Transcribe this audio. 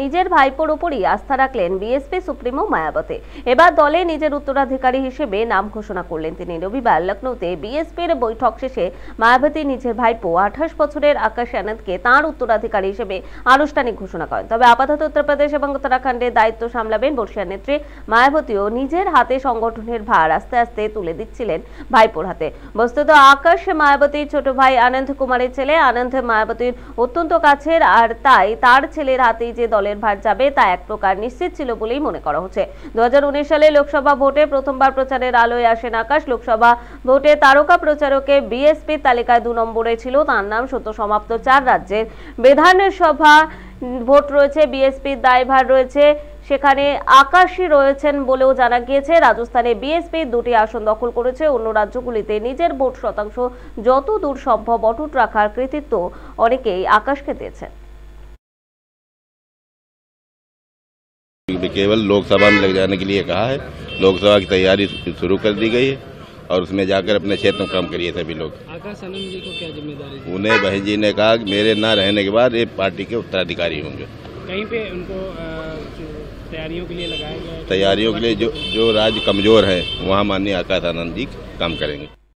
নিজের ভাইপোর ওপরই আস্থা রাখলেন বিএসপি সুপ্রিমো মায়াবতী এবার দলে নিজের উত্তরাধিকারী হিসেবে নাম ঘোষণা করলেন তিনি রবিবার লখনৌতে বিএসপির বৈঠক শেষে মায়াবতী নিজের ভাইপো আঠাশ বছরের আকাশ আনন্দকে তাঁর উত্তরাধিকারী হিসেবে আনুষ্ঠানিক ঘোষণা করেন তবে আপাতত উত্তরপ্রদেশ এবং উত্তরাখণ্ডে দায়িত্ব সামলাবেন বর্ষিয়ার নেত্রী মায়াবতীও নিজের হাতে সংগঠনের ভার আস্তে আস্তে তুলে দিচ্ছিলেন ভাইপোর হাতে বস্তুত আকাশ মায়াবতীর ছোট ভাই আনন্দ কুমারের ছেলে আনন্দ মায়াবতীর অত্যন্ত কাছের আর তাই তার ছেলের হাতেই যে দল জলের ভার যাবে তা এক প্রকার নিশ্চিত ছিল বলেই মনে করা হচ্ছে দু সালে লোকসভা ভোটে প্রথমবার প্রচারের আলোয় আসেন আকাশ লোকসভা ভোটে তারকা প্রচারকে বিএসপি তালিকায় দু নম্বরে ছিল তার নাম সত্য সমাপ্ত চার রাজ্যের বিধানসভা ভোট রয়েছে বিএসপির দায়ভার রয়েছে সেখানে আকাশই রয়েছেন বলেও জানা গিয়েছে রাজস্থানে বিএসপি দুটি আসন দখল করেছে অন্য রাজ্যগুলিতে নিজের ভোট শতাংশ যত দূর সম্ভব অটুট রাখার কৃতিত্ব অনেকেই আকাশকে দিয়েছেন केवल लोकसभा में लग जाने के लिए कहा है लोकसभा की तैयारी शुरू कर दी गई है और उसमें जाकर अपने क्षेत्र में काम करिए सभी लोग आकाश आनंद जी को क्या जिम्मेदारी उन्हें बहन जी ने कहा कि मेरे ना रहने के बाद ये पार्टी के उत्तराधिकारी होंगे कहीं पे उनको तैयारियों के लिए लगाया गया तैयारियों के लिए जो जो राज्य कमजोर है वहाँ माननीय आकाश आनंद जी काम करेंगे